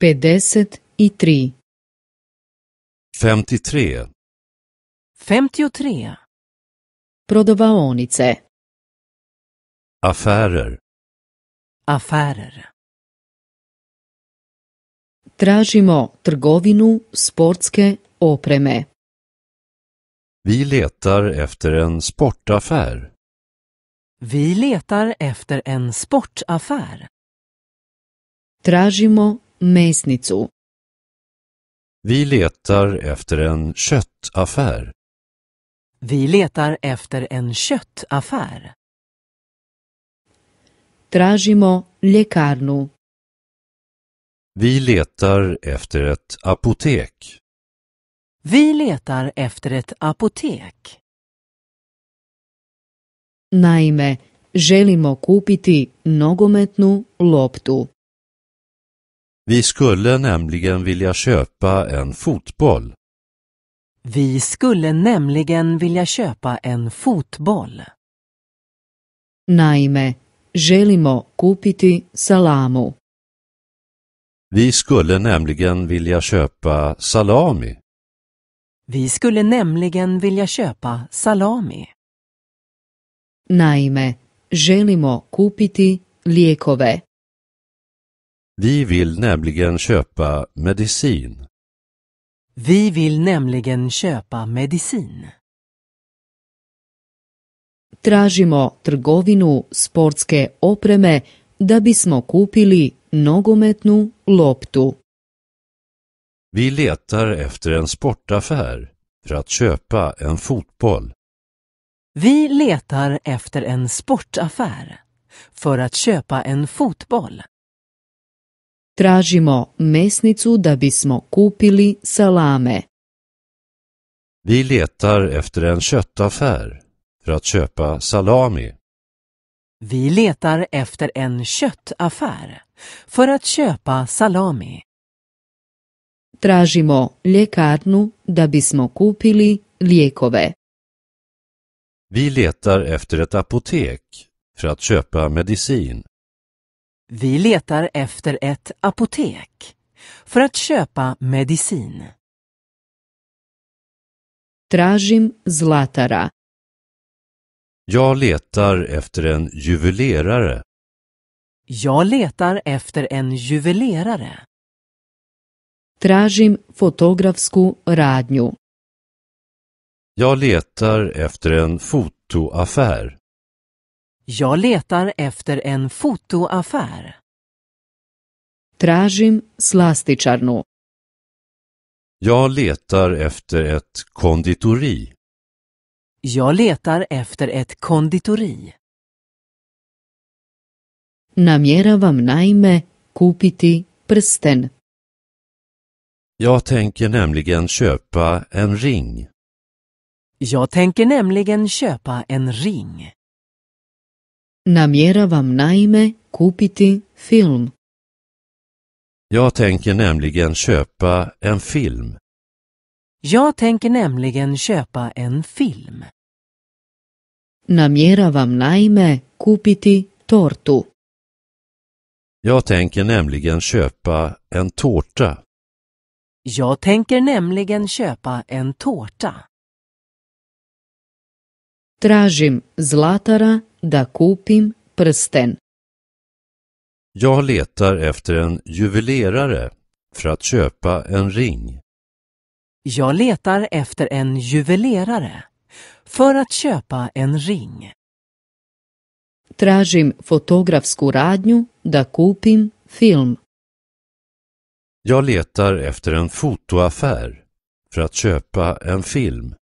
Петдесет 53. 53. Prodavaonice. Affärer. Affärer. Tražimo trgovinu sportske opreme. Vi letar efter en sportaffär. Vi letar efter en sportaffär. Tražimo Mesnicu. Vi letar efter en köttaffär. Vi letar efter en köttaffär. Tražimo ljekarnu. Vi letar efter ett apotek. Vi letar efter ett apotek. Naime, želimo kupiti nogometnu loptu. Vi skulle nämligen vilja köpa en fotboll. Vi skulle nämligen vilja köpa en fotboll. Naime, želimo kupiti salamu. Vi skulle nämligen vilja köpa salami. Vi skulle nämligen vilja köpa salami. Naime, želimo kupiti lijekove. Vi vill nämligen köpa medicin. Vi vill nämligen köpa medicin. Tražimo trgovinu sportske opreme da bismo kupili nogometnu loptu. Vi letar efter en sportaffär för att köpa en fotboll. Vi letar efter en sportaffär för att köpa en fotboll. Tražimo mesnicu da bismo kupili salame. Vi letar efter en köttaffär för att köpa salami. Vi letar efter en köttaffär för att köpa salami. Tražimo ljekarnu da bismo kupili lijekove. Vi letar efter ett apotek för att köpa medicin. Vi letar efter ett apotek för att köpa medicin. Tražim zlatara. Jag letar efter en juvelerare. Jag letar efter en juvelerare. Tražim fotografsku radnju. Jag letar efter en fotoaffär. Jag letar efter en fotoaffär. Tražim slastičarnu. Jag letar efter ett konditori. Jag letar efter ett konditori. Namjeravam naime kupiti prsten. Jag tänker nämligen köpa en ring. Jag tänker nämligen köpa en ring. Namjeravam naime kupiti film. Jag tänker nämligen köpa en film. Jag tänker nämligen köpa en film. Namjeravam naime kupiti tortu. Jag tänker nämligen köpa en tårta. Jag tänker nämligen köpa en tårta. Tražim zlatara da kupim prsten. Jag letar efter en juvelerare för att köpa en ring. Jag letar efter en juvelerare för att köpa en ring. Tražim fotografsku radnju da kupim film. Jag letar efter en fotoaffär för att köpa en film.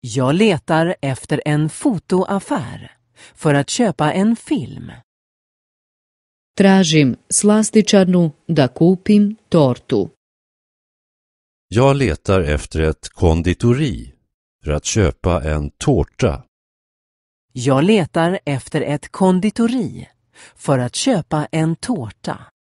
Jag letar efter en fotoaffär för att köpa en film. Tražim slastičarnu da kupim tortu. Jag letar efter ett konditori för att köpa en tårta. Jag letar efter ett konditori för att köpa en tårta.